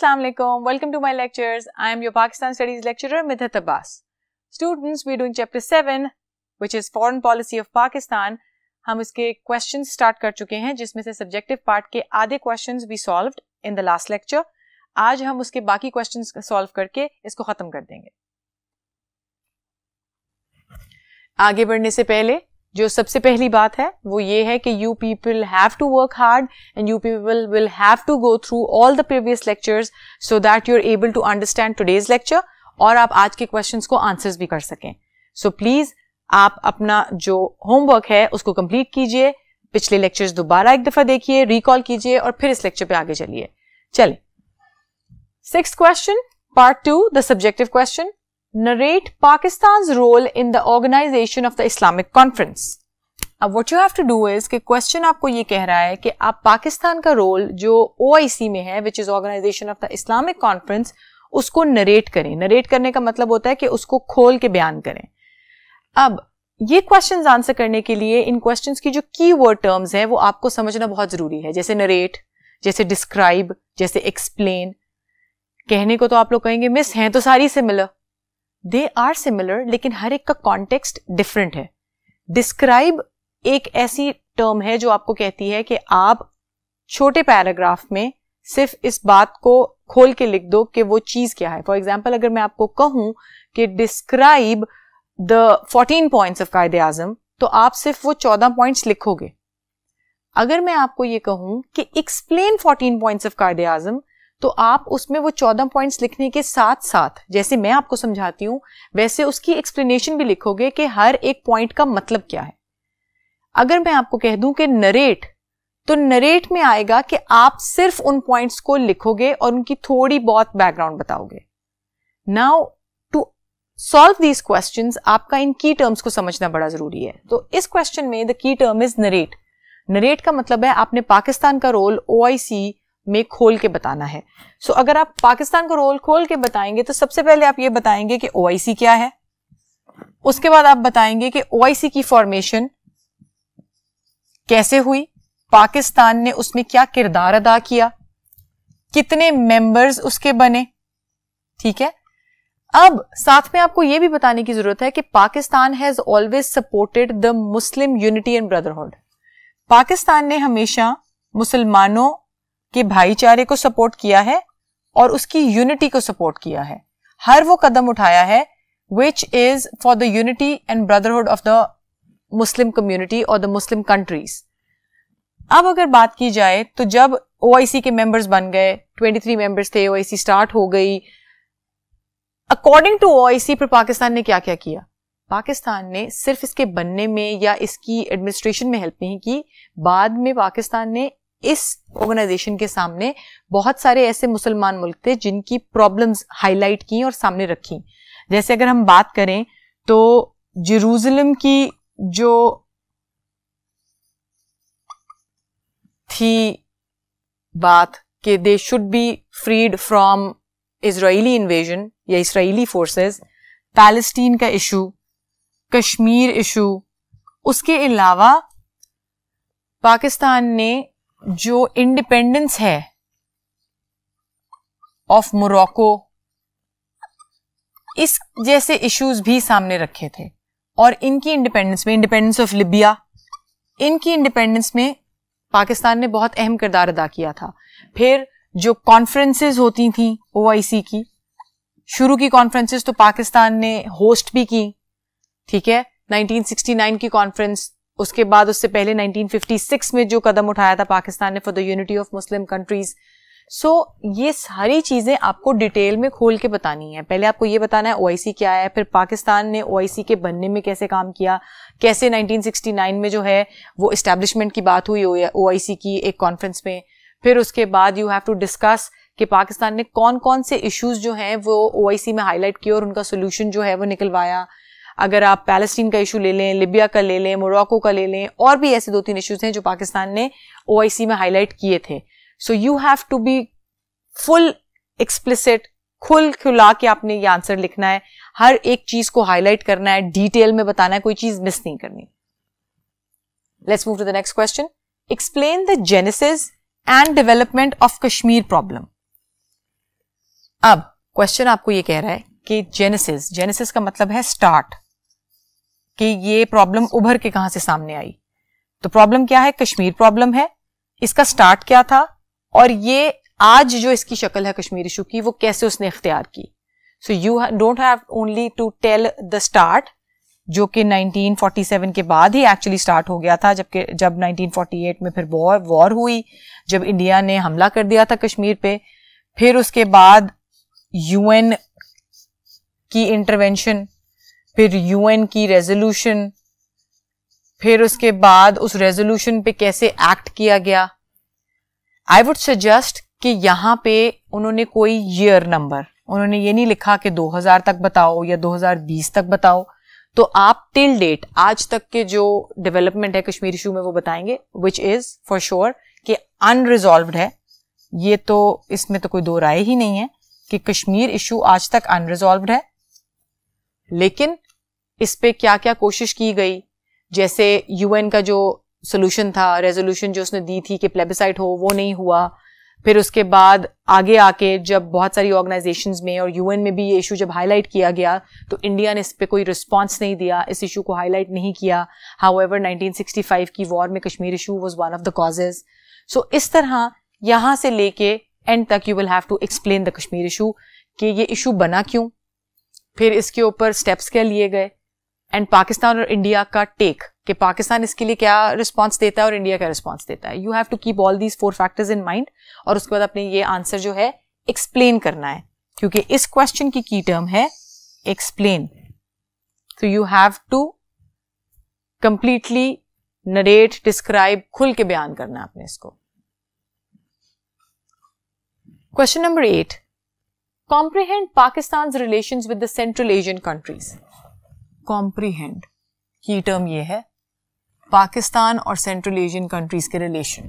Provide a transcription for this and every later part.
Assalamu alaikum. Welcome to my lectures. I am your Pakistan Studies lecturer Mithat Abbas. Students, we are doing chapter 7 which is foreign policy of Pakistan. हम इसके question start कर चुके हैं जिसमें से subjective part के आधे question भी solved in the last lecture आज हम उसके बाकी क्वेश्चन सॉल्व करके इसको खत्म कर देंगे आगे बढ़ने से पहले जो सबसे पहली बात है वो ये है कि you people have to work hard and you people will have to go through all the previous lectures so that you are able to understand today's lecture और आप आज के क्वेश्चंस को आंसर्स भी कर सकें सो so, प्लीज आप अपना जो होमवर्क है उसको कंप्लीट कीजिए पिछले लेक्चर्स दोबारा एक दफा देखिए रिकॉल कीजिए और फिर इस लेक्चर पे आगे चलिए चले six question part two the subjective question narrate Pakistan's role in the organization of the Islamic conference. अब what you have to do is कि क्वेश्चन आपको ये कह रहा है कि आप पाकिस्तान का रोल जो ओ में है which is Organisation of the Islamic Conference उसको नरेट करें नरेट करने का मतलब होता है कि उसको खोल के बयान करें अब ये क्वेश्चंस आंसर करने के लिए इन क्वेश्चंस की जो की वर्ड टर्म्स हैं वो आपको समझना बहुत ज़रूरी है जैसे नरेट जैसे डिस्क्राइब जैसे एक्सप्लेन कहने को तो आप लोग कहेंगे मिस हैं तो सारी सिमिलर दे आर सिमिलर लेकिन हर एक का कॉन्टेक्स्ट डिफरेंट है डिस्क्राइब एक ऐसी टर्म है जो आपको कहती है कि आप छोटे पैराग्राफ में सिर्फ इस बात को खोल के लिख दो कि वो चीज क्या है फॉर एग्जाम्पल अगर मैं आपको कहूं कि describe the fourteen points of Quaid e Azam तो आप सिर्फ वो चौदह पॉइंट्स लिखोगे अगर मैं आपको ये कहूं कि explain fourteen points of Quaid e Azam तो आप उसमें वो चौदह पॉइंट्स लिखने के साथ साथ जैसे मैं आपको समझाती हूँ वैसे उसकी एक्सप्लेनेशन भी लिखोगे कि हर एक पॉइंट का मतलब क्या है अगर मैं आपको कह दूं कि नरेट तो नरेट में आएगा कि आप सिर्फ उन पॉइंट्स को लिखोगे और उनकी थोड़ी बहुत बैकग्राउंड बताओगे now to solve these question आपका इन की टर्म्स को समझना बड़ा जरूरी है तो इस क्वेश्चन में the key term is narrate narrate का मतलब है आपने पाकिस्तान का रोल ओ आई सी में खोल के बताना है सो so, अगर आप पाकिस्तान को रोल खोल के बताएंगे तो सबसे पहले आप ये बताएंगे कि ओ क्या है उसके बाद आप बताएंगे कि ओ की फॉर्मेशन कैसे हुई पाकिस्तान ने उसमें क्या किरदार अदा किया कितने मेंबर्स उसके बने ठीक है अब साथ में आपको यह भी बताने की जरूरत है कि Pakistan has always supported the Muslim unity and brotherhood Pakistan ने हमेशा मुसलमानों कि भाईचारे को सपोर्ट किया है और उसकी यूनिटी को सपोर्ट किया है हर वो कदम उठाया है which is for the unity and brotherhood of the Muslim community और द मुस्लिम कंट्रीज अब अगर बात की जाए तो जब ओ के मेंबर्स बन गए 23 मेंबर्स थे ओ स्टार्ट हो गई अकॉर्डिंग टू ओ पर पाकिस्तान ने क्या क्या किया पाकिस्तान ने सिर्फ इसके बनने में या इसकी एडमिनिस्ट्रेशन में हेल्प नहीं की बाद में पाकिस्तान ने इस ऑर्गेनाइजेशन के सामने बहुत सारे ऐसे मुसलमान मुल्क थे जिनकी प्रॉब्लम्स हाईलाइट की और सामने रखी जैसे अगर हम बात करें तो जेरूसलम की जो थी बात कि they should be freed from Israeli invasion या इसराइली फोर्सेस पैलेस्टीन का इशू कश्मीर इशू उसके अलावा पाकिस्तान ने जो इंडिपेंडेंस है ऑफ मोरक्को इस जैसे इश्यूज भी सामने रखे थे और इनकी इंडिपेंडेंस में इंडिपेंडेंस ऑफ लिबिया इनकी इंडिपेंडेंस में पाकिस्तान ने बहुत अहम किरदार अदा किया था फिर जो कॉन्फ्रेंसेस होती थी ओ की शुरू की कॉन्फ्रेंसेस तो पाकिस्तान ने होस्ट भी की ठीक है 1969 की कॉन्फ्रेंस उसके बाद उससे पहले 1956 में जो कदम उठाया था पाकिस्तान ने for the unity of Muslim countries so ये सारी चीज़ें आपको डिटेल में खोल के बतानी है पहले आपको ये बताना है ओआईसी क्या है फिर पाकिस्तान ने ओआईसी के बनने में कैसे काम किया कैसे 1969 में जो है वो इस्टेब्लिशमेंट की बात हुई ओ की एक कॉन्फ्रेंस में फिर उसके बाद यू हैव टू डिस्कस कि पाकिस्तान ने कौन कौन से इश्यूज जो हैं वो ओ में हाईलाइट किए और उनका सोल्यूशन जो है वो निकलवाया अगर आप पैलेस्टीन का इशू ले लें लिबिया का ले लें मोरक्को का ले लें और भी ऐसे दो तीन इशूज हैं जो पाकिस्तान ने ओ में हाईलाइट किए थे so you have to be full explicit खुल खुला के आपने ये आंसर लिखना है हर एक चीज को हाईलाइट करना है डिटेल में बताना है कोई चीज मिस नहीं करनी let's move to the next question explain the genesis and development of Kashmir problem अब क्वेश्चन आपको ये कह रहा है कि जेनेसिस जेनेसिस का मतलब है स्टार्ट कि ये प्रॉब्लम उभर के कहां से सामने आई तो प्रॉब्लम क्या है कश्मीर प्रॉब्लम है इसका स्टार्ट क्या था और ये आज जो इसकी शक्ल है कश्मीर इशू की वो कैसे उसने इख्तियार की so you don't have only to tell the start जो कि 1947 के बाद ही एक्चुअली स्टार्ट हो गया था जबकि जब 1948 में फिर वॉर वॉर हुई जब इंडिया ने हमला कर दिया था कश्मीर पे फिर उसके बाद यूएन की इंटरवेंशन फिर यूएन की रेजोल्यूशन फिर उसके बाद उस रेजोल्यूशन पे कैसे एक्ट किया गया आई वुड सजेस्ट कि यहां पे उन्होंने कोई ईयर नंबर उन्होंने ये नहीं लिखा कि 2000 तक बताओ या 2020 तक बताओ तो आप टिल डेट आज तक के जो डेवलपमेंट है कश्मीर इशू में वो बताएंगे विच इज फॉर श्योर कि अनरिजॉल्व है ये तो इसमें तो कोई दो राय ही नहीं है कि कश्मीर इशू आज तक अनरिजॉल्व है लेकिन इस पे क्या क्या कोशिश की गई जैसे यूएन का जो सोल्यूशन था रेजोल्यूशन जो उसने दी थी कि प्लेबिसाइट हो वो नहीं हुआ फिर उसके बाद आगे आके जब बहुत सारी ऑर्गेनाइजेशन में और यूएन में भी ये इशू जब हाईलाइट किया गया तो इंडिया ने इस पर कोई रिस्पॉन्स नहीं दिया इस इशू को हाईलाइट नहीं किया हाउ एवर की वॉर में Kashmir issue was one of the causes so इस तरह यहाँ से लेके एंड तक you will have to explain the Kashmir issue कि ये इशू बना क्यों फिर इसके ऊपर स्टेप्स क्या लिए गए एंड पाकिस्तान और इंडिया का टेक कि पाकिस्तान इसके लिए क्या रिस्पॉन्स देता है और इंडिया क्या रिस्पॉन्स देता है you have to keep all these four factors in mind और उसके बाद अपने ये आंसर जो है एक्सप्लेन करना है क्योंकि इस क्वेश्चन की की टर्म है एक्सप्लेन तो you have to completely narrate describe खुल के बयान करना है अपने इसको question number eight comprehend Pakistan relation with the Central Asian countries comprehend की टर्म ये है पाकिस्तान और सेंट्रल एशियन कंट्रीज के रिलेशन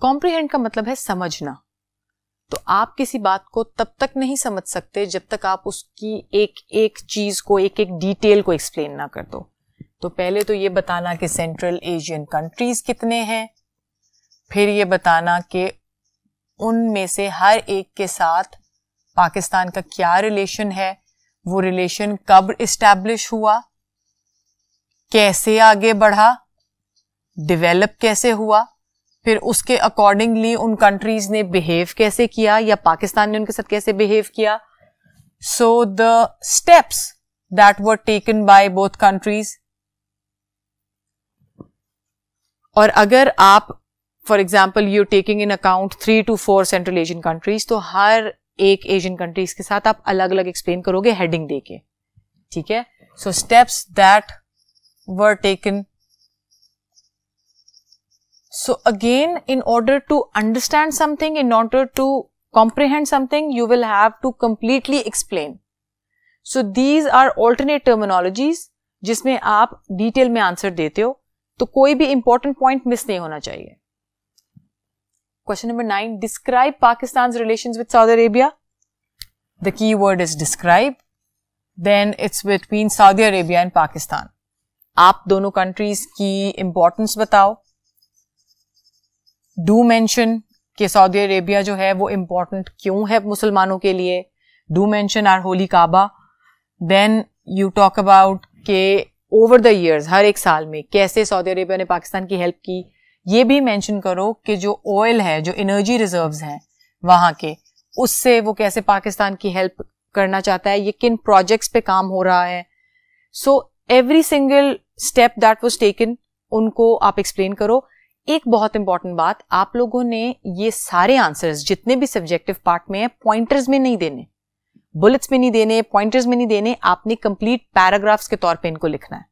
कॉम्प्रीहेंड का मतलब है समझना तो आप किसी बात को तब तक नहीं समझ सकते जब तक आप उसकी एक एक चीज को एक एक डिटेल को एक्सप्लेन ना कर दो तो पहले तो ये बताना कि सेंट्रल एशियन कंट्रीज कितने हैं फिर ये बताना कि उनमें से हर एक के साथ पाकिस्तान का क्या रिलेशन है वो रिलेशन कब इस्टेब्लिश हुआ कैसे आगे बढ़ा डिवेलप कैसे हुआ फिर उसके अकॉर्डिंगली उन कंट्रीज ने बिहेव कैसे किया या पाकिस्तान ने उनके साथ कैसे बिहेव किया so the steps that were taken by both countries और अगर आप for example you taking in account three two four Central Asian countries तो हर एक एशियन कंट्रीज के साथ आप अलग अलग एक्सप्लेन करोगे हेडिंग देके ठीक है so steps that were taken so again in order to understand something in order to comprehend something you will have to completely explain so these are alternate terminologies जिसमें आप डिटेल में answer देते हो तो कोई भी इंपॉर्टेंट पॉइंट मिस नहीं होना चाहिए question number nine describe Pakistan relation with Saudi Arabia the key word is describe then it's between Saudi Arabia and Pakistan आप दोनों कंट्रीज की इंपॉर्टेंस बताओ डू मैंशन के सऊदी अरेबिया जो है वो इम्पॉर्टेंट क्यों है मुसलमानों के लिए do mention our holy Kaaba then you talk about के ओवर द ईयर्स हर एक साल में कैसे सऊदी अरेबिया ने पाकिस्तान की हेल्प की ये भी मेंशन करो कि जो ऑयल है जो एनर्जी रिजर्व्स हैं वहां के उससे वो कैसे पाकिस्तान की हेल्प करना चाहता है ये किन प्रोजेक्ट्स पे काम हो रहा है so every single step that was taken उनको आप एक्सप्लेन करो एक बहुत इंपॉर्टेंट बात आप लोगों ने ये सारे आंसर्स जितने भी सब्जेक्टिव पार्ट में है पॉइंटर्स में नहीं देने बुलेट्स में नहीं देने पॉइंटर्स में नहीं देने आपने कंप्लीट पैराग्राफ्स के तौर पे इनको लिखना है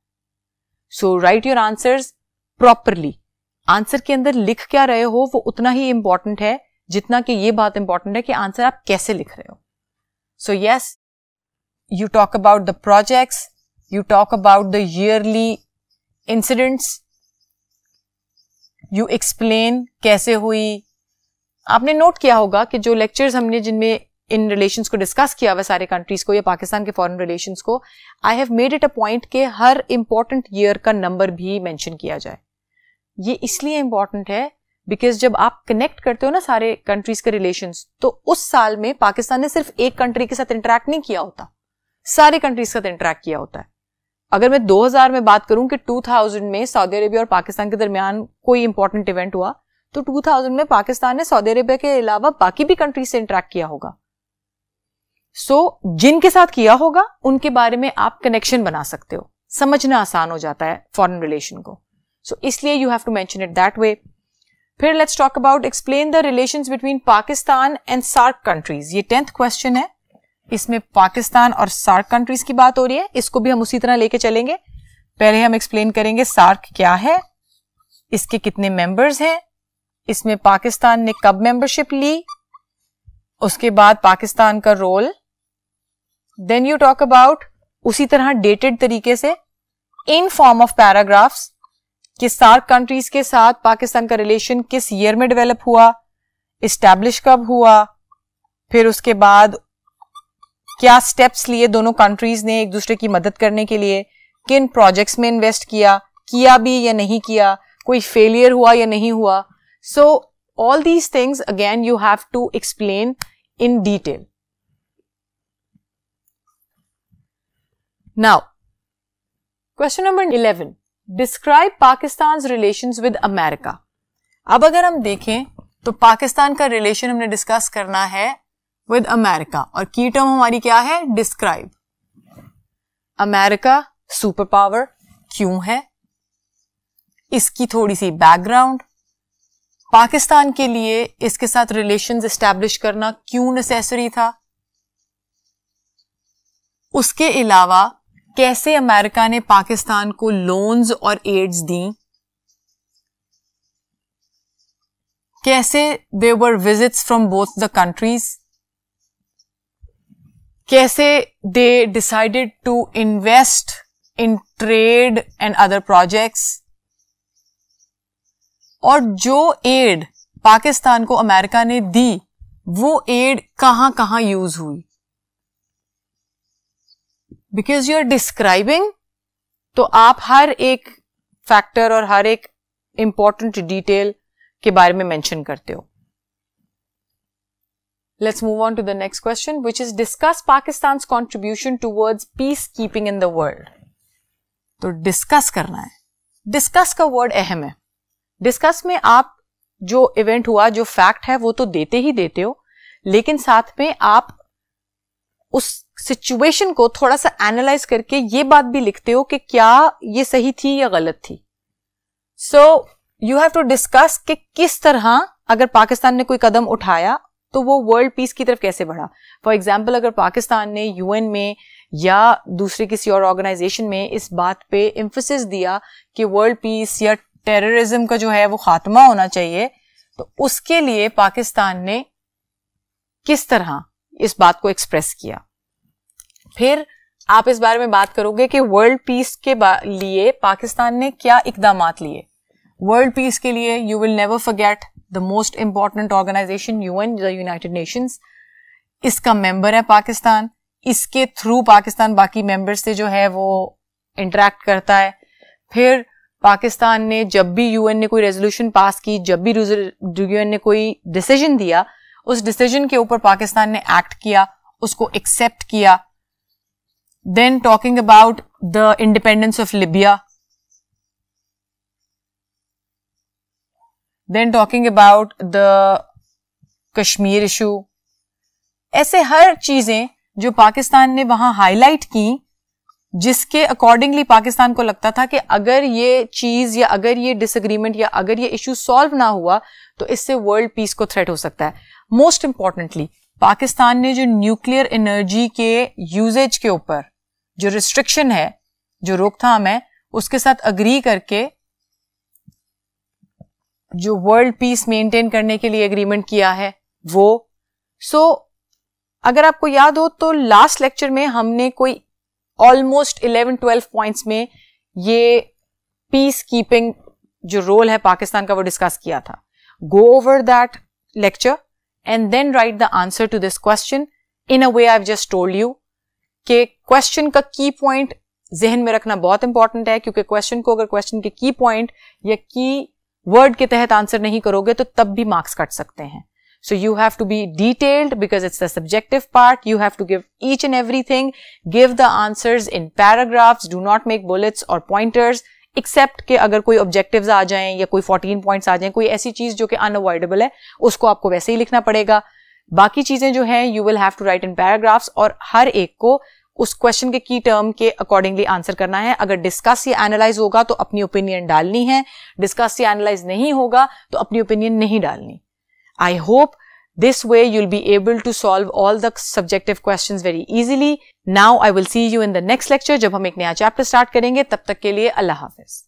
so write your answers properly answer के अंदर लिख क्या रहे हो वो उतना ही इंपॉर्टेंट है जितना कि ये बात इंपॉर्टेंट है कि आंसर आप कैसे लिख रहे हो so yes you talk about the projects you talk about the early incidents you explain कैसे हुई आपने नोट किया होगा कि जो लेक्चर्स हमने जिनमें इन रिलेशन को डिस्कस किया हुआ सारे कंट्रीज को या पाकिस्तान के फॉरेन रिलेशन को I have made it a point के हर इंपॉर्टेंट ईयर का नंबर भी मैंशन किया जाए ये इसलिए इंपॉर्टेंट है बिकॉज जब आप कनेक्ट करते हो ना सारे कंट्रीज के रिलेशन तो उस साल में पाकिस्तान ने सिर्फ एक कंट्री के साथ इंटरेक्ट नहीं किया होता सारे कंट्रीज के साथ इंटरेक्ट किया होता है अगर मैं 2000 में बात करूं कि 2000 में सऊदी अरेबिया और पाकिस्तान के दरमियान कोई इंपॉर्टेंट इवेंट हुआ तो 2000 में पाकिस्तान ने सऊदी अरेबिया के अलावा बाकी भी कंट्रीज से इंटरेक्ट किया होगा सो so, जिनके साथ किया होगा उनके बारे में आप कनेक्शन बना सकते हो समझना आसान हो जाता है फॉरेन रिलेशन को सो इसलिए you have to mention it that way फिर let's talk about explain the relation between Pakistan and SAARC countries ये टेंथ क्वेश्चन है इसमें पाकिस्तान और सार्क कंट्रीज की बात हो रही है इसको भी हम उसी तरह लेके चलेंगे पहले हम एक्सप्लेन करेंगे सार्क क्या है इसके कितने मेंबर्स हैं इसमें पाकिस्तान ने कब मेंबरशिप ली उसके बाद पाकिस्तान का role then you talk about उसी तरह डेटेड तरीके से इन फॉर्म ऑफ पैराग्राफ्स कि सार्क कंट्रीज के साथ पाकिस्तान का रिलेशन किस ईयर में डेवलप हुआ इस्टेब्लिश कब हुआ फिर उसके बाद क्या स्टेप्स लिए दोनों कंट्रीज ने एक दूसरे की मदद करने के लिए किन प्रोजेक्ट्स में इन्वेस्ट किया किया भी या नहीं किया कोई फेलियर हुआ या नहीं हुआ so all these things again you have to explain in detail now question number eleven describe Pakistan relation with America अब अगर हम देखें तो पाकिस्तान का रिलेशन हमने डिस्कस करना है विद अमेरिका और की टर्म हमारी क्या है डिस्क्राइब अमेरिका सुपर पावर क्यों है इसकी थोड़ी सी बैकग्राउंड पाकिस्तान के लिए इसके साथ रिलेशन एस्टेब्लिश करना क्यों नेसेसरी था उसके अलावा कैसे अमेरिका ने पाकिस्तान को लोन्स और एड्स दी कैसे their visits from both the countries कैसे they decided to invest in trade and other projects और जो एड पाकिस्तान को अमेरिका ने दी वो एड कहां कहां यूज हुई बिकॉज यू आर डिस्क्राइबिंग तो आप हर एक फैक्टर और हर एक इंपॉर्टेंट डिटेल के बारे में मैंशन करते हो let's move on to the next question which is discuss Pakistan contribution to world peacekeeping in the world तो डिस्कस करना है डिस्कस का वर्ड अहम है डिस्कस में आप जो इवेंट हुआ जो फैक्ट है वो तो देते ही देते हो लेकिन साथ में आप उस सिचुएशन को थोड़ा सा एनालाइज करके ये बात भी लिखते हो कि क्या ये सही थी या गलत थी so you have to discuss कि किस तरह अगर पाकिस्तान ने कोई कदम उठाया तो वो वर्ल्ड पीस की तरफ कैसे बढ़ा फॉर एग्जाम्पल अगर पाकिस्तान ने यूएन में या दूसरे किसी और ऑर्गेनाइजेशन में इस बात पे इम्फोसिस दिया कि वर्ल्ड पीस या टेररिज्म का जो है वो खात्मा होना चाहिए तो उसके लिए पाकिस्तान ने किस तरह इस बात को एक्सप्रेस किया फिर आप इस बारे में बात करोगे कि वर्ल्ड पीस के लिए पाकिस्तान ने क्या इकदाम लिए वर्ल्ड पीस के लिए you will never forget the most important organisation you the United Nations इसका मेंबर है पाकिस्तान इसके थ्रू पाकिस्तान बाकी मेंबर्स से जो है वो इंटरेक्ट करता है फिर पाकिस्तान ने जब भी यूएन ने कोई रेजोल्यूशन पास की जब भी यूएन ने कोई डिसीजन दिया उस डिसीजन के ऊपर पाकिस्तान ने एक्ट किया उसको एक्सेप्ट किया Then talking about the independence of Libya. Then talking about the Kashmir issue ऐसे हर चीजें जो पाकिस्तान ने वहां हाईलाइट की जिसके अकॉर्डिंगली पाकिस्तान को लगता था कि अगर ये चीज या अगर ये डिसएग्रीमेंट या अगर ये इश्यू सॉल्व ना हुआ तो इससे वर्ल्ड पीस को थ्रेट हो सकता है मोस्ट इंपॉर्टेंटली पाकिस्तान ने जो न्यूक्लियर एनर्जी के यूजेज के ऊपर जो रिस्ट्रिक्शन है जो रोकथाम है उसके साथ अग्री करके जो वर्ल्ड पीस मेंटेन करने के लिए एग्रीमेंट किया है वो सो so, अगर आपको याद हो तो लास्ट लेक्चर में हमने कोई ऑलमोस्ट 11 12 पॉइंट्स में ये पीस कीपिंग जो रोल है पाकिस्तान का वो डिस्कस किया था go over that lecture and then write the answer to this question in a way I just told you कि क्वेश्चन का की पॉइंट जहन में रखना बहुत इंपॉर्टेंट है क्योंकि क्वेश्चन को अगर क्वेश्चन के की पॉइंट या की वर्ड के तहत आंसर नहीं करोगे तो तब भी मार्क्स कट सकते हैं you have to be detailed because it's it's subjective part you have to give each and everything give the answers in paragraphs do not make bullets और पॉइंटर्स एक्सेप्ट के अगर कोई objectives आ जाएं या कोई 14 points आ जाएं कोई ऐसी चीज जो कि अनअवॉइडेबल है उसको आपको वैसे ही लिखना पड़ेगा बाकी चीजें जो है you will have to write in paragraphs और हर एक को उस क्वेश्चन के की टर्म के अकॉर्डिंगली आंसर करना है अगर डिस्कस या एनालाइज होगा तो अपनी ओपिनियन डालनी है डिस्कस या एनालाइज नहीं होगा तो अपनी ओपिनियन नहीं डालनी I hope this way you'll be able to solve all the subjective question very easily now I will see you in the next lecture जब हम एक नया चैप्टर स्टार्ट करेंगे तब तक के लिए अल्लाह हाफिज़